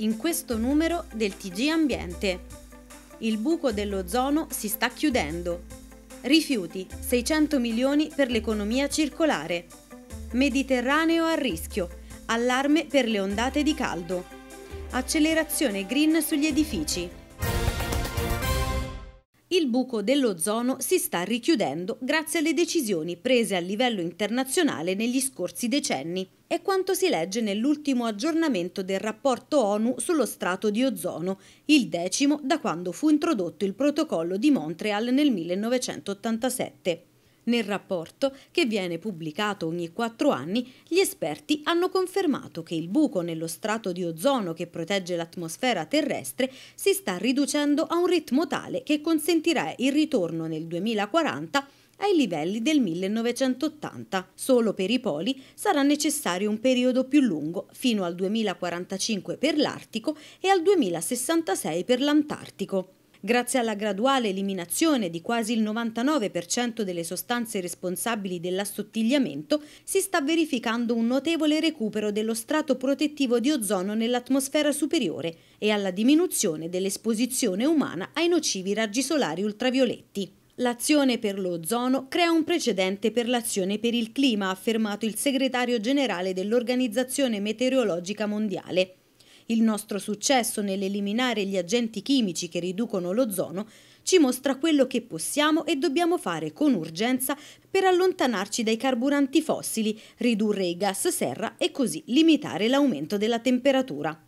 in questo numero del TG Ambiente. Il buco dell'ozono si sta chiudendo. Rifiuti, 600 milioni per l'economia circolare. Mediterraneo a rischio, allarme per le ondate di caldo. Accelerazione green sugli edifici. Il buco dell'ozono si sta richiudendo grazie alle decisioni prese a livello internazionale negli scorsi decenni. È quanto si legge nell'ultimo aggiornamento del rapporto ONU sullo strato di ozono, il decimo da quando fu introdotto il protocollo di Montreal nel 1987. Nel rapporto, che viene pubblicato ogni quattro anni, gli esperti hanno confermato che il buco nello strato di ozono che protegge l'atmosfera terrestre si sta riducendo a un ritmo tale che consentirà il ritorno nel 2040 ai livelli del 1980. Solo per i poli sarà necessario un periodo più lungo, fino al 2045 per l'Artico e al 2066 per l'Antartico. Grazie alla graduale eliminazione di quasi il 99% delle sostanze responsabili dell'assottigliamento, si sta verificando un notevole recupero dello strato protettivo di ozono nell'atmosfera superiore e alla diminuzione dell'esposizione umana ai nocivi raggi solari ultravioletti. L'azione per l'ozono crea un precedente per l'azione per il clima, ha affermato il segretario generale dell'Organizzazione Meteorologica Mondiale. Il nostro successo nell'eliminare gli agenti chimici che riducono l'ozono ci mostra quello che possiamo e dobbiamo fare con urgenza per allontanarci dai carburanti fossili, ridurre i gas serra e così limitare l'aumento della temperatura.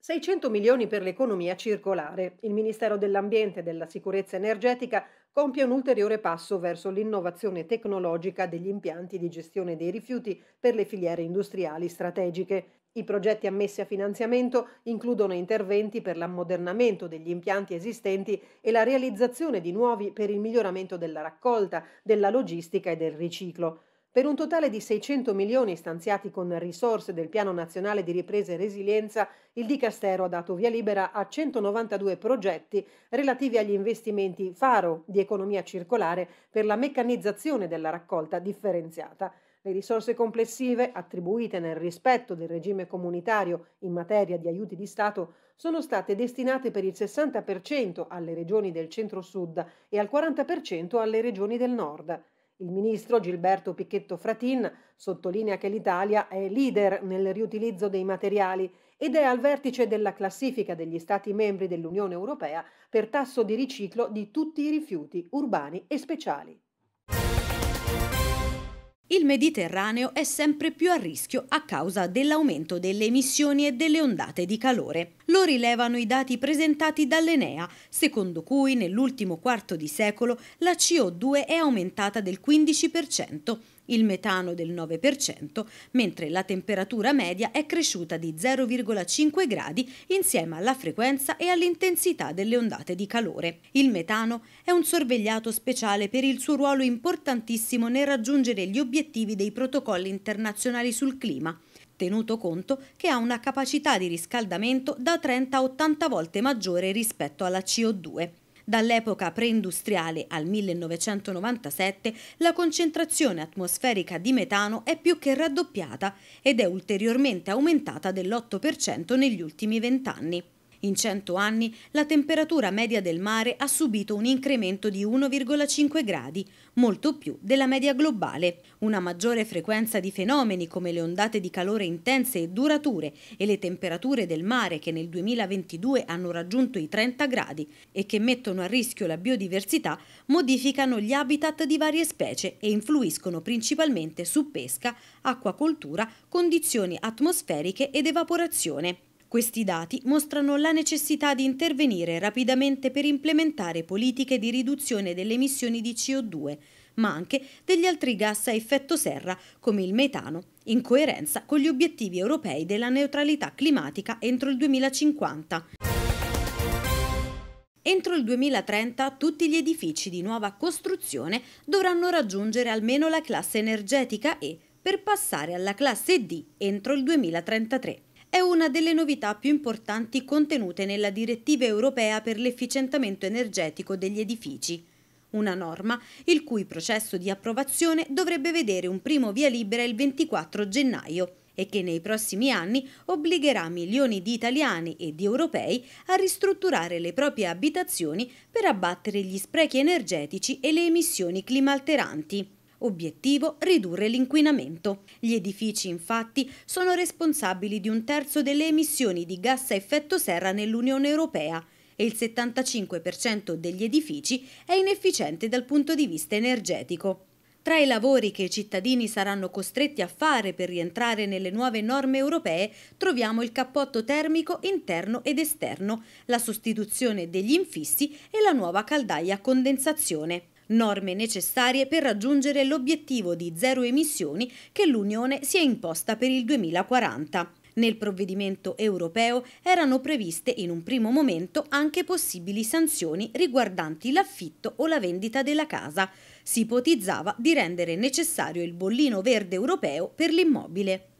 600 milioni per l'economia circolare. Il Ministero dell'Ambiente e della Sicurezza Energetica compie un ulteriore passo verso l'innovazione tecnologica degli impianti di gestione dei rifiuti per le filiere industriali strategiche. I progetti ammessi a finanziamento includono interventi per l'ammodernamento degli impianti esistenti e la realizzazione di nuovi per il miglioramento della raccolta, della logistica e del riciclo. Per un totale di 600 milioni stanziati con risorse del Piano Nazionale di Ripresa e Resilienza, il Dicastero ha dato via libera a 192 progetti relativi agli investimenti Faro di economia circolare per la meccanizzazione della raccolta differenziata. Le risorse complessive attribuite nel rispetto del regime comunitario in materia di aiuti di Stato sono state destinate per il 60% alle regioni del centro-sud e al 40% alle regioni del nord. Il ministro Gilberto Picchetto Fratin sottolinea che l'Italia è leader nel riutilizzo dei materiali ed è al vertice della classifica degli Stati membri dell'Unione Europea per tasso di riciclo di tutti i rifiuti urbani e speciali. Il Mediterraneo è sempre più a rischio a causa dell'aumento delle emissioni e delle ondate di calore lo rilevano i dati presentati dall'Enea, secondo cui nell'ultimo quarto di secolo la CO2 è aumentata del 15%, il metano del 9%, mentre la temperatura media è cresciuta di 0,5 gradi insieme alla frequenza e all'intensità delle ondate di calore. Il metano è un sorvegliato speciale per il suo ruolo importantissimo nel raggiungere gli obiettivi dei protocolli internazionali sul clima tenuto conto che ha una capacità di riscaldamento da 30 a 80 volte maggiore rispetto alla CO2. Dall'epoca preindustriale al 1997 la concentrazione atmosferica di metano è più che raddoppiata ed è ulteriormente aumentata dell'8% negli ultimi vent'anni. In 100 anni la temperatura media del mare ha subito un incremento di 1,5 gradi, molto più della media globale. Una maggiore frequenza di fenomeni come le ondate di calore intense e durature e le temperature del mare che nel 2022 hanno raggiunto i 30 gradi e che mettono a rischio la biodiversità modificano gli habitat di varie specie e influiscono principalmente su pesca, acquacoltura, condizioni atmosferiche ed evaporazione. Questi dati mostrano la necessità di intervenire rapidamente per implementare politiche di riduzione delle emissioni di CO2, ma anche degli altri gas a effetto serra come il metano, in coerenza con gli obiettivi europei della neutralità climatica entro il 2050. Entro il 2030 tutti gli edifici di nuova costruzione dovranno raggiungere almeno la classe energetica E per passare alla classe D entro il 2033 è una delle novità più importanti contenute nella direttiva europea per l'efficientamento energetico degli edifici. Una norma il cui processo di approvazione dovrebbe vedere un primo via libera il 24 gennaio e che nei prossimi anni obbligherà milioni di italiani e di europei a ristrutturare le proprie abitazioni per abbattere gli sprechi energetici e le emissioni climalteranti. Obiettivo ridurre l'inquinamento. Gli edifici infatti sono responsabili di un terzo delle emissioni di gas a effetto serra nell'Unione Europea e il 75% degli edifici è inefficiente dal punto di vista energetico. Tra i lavori che i cittadini saranno costretti a fare per rientrare nelle nuove norme europee troviamo il cappotto termico interno ed esterno, la sostituzione degli infissi e la nuova caldaia a condensazione norme necessarie per raggiungere l'obiettivo di zero emissioni che l'Unione si è imposta per il 2040. Nel provvedimento europeo erano previste in un primo momento anche possibili sanzioni riguardanti l'affitto o la vendita della casa. Si ipotizzava di rendere necessario il bollino verde europeo per l'immobile.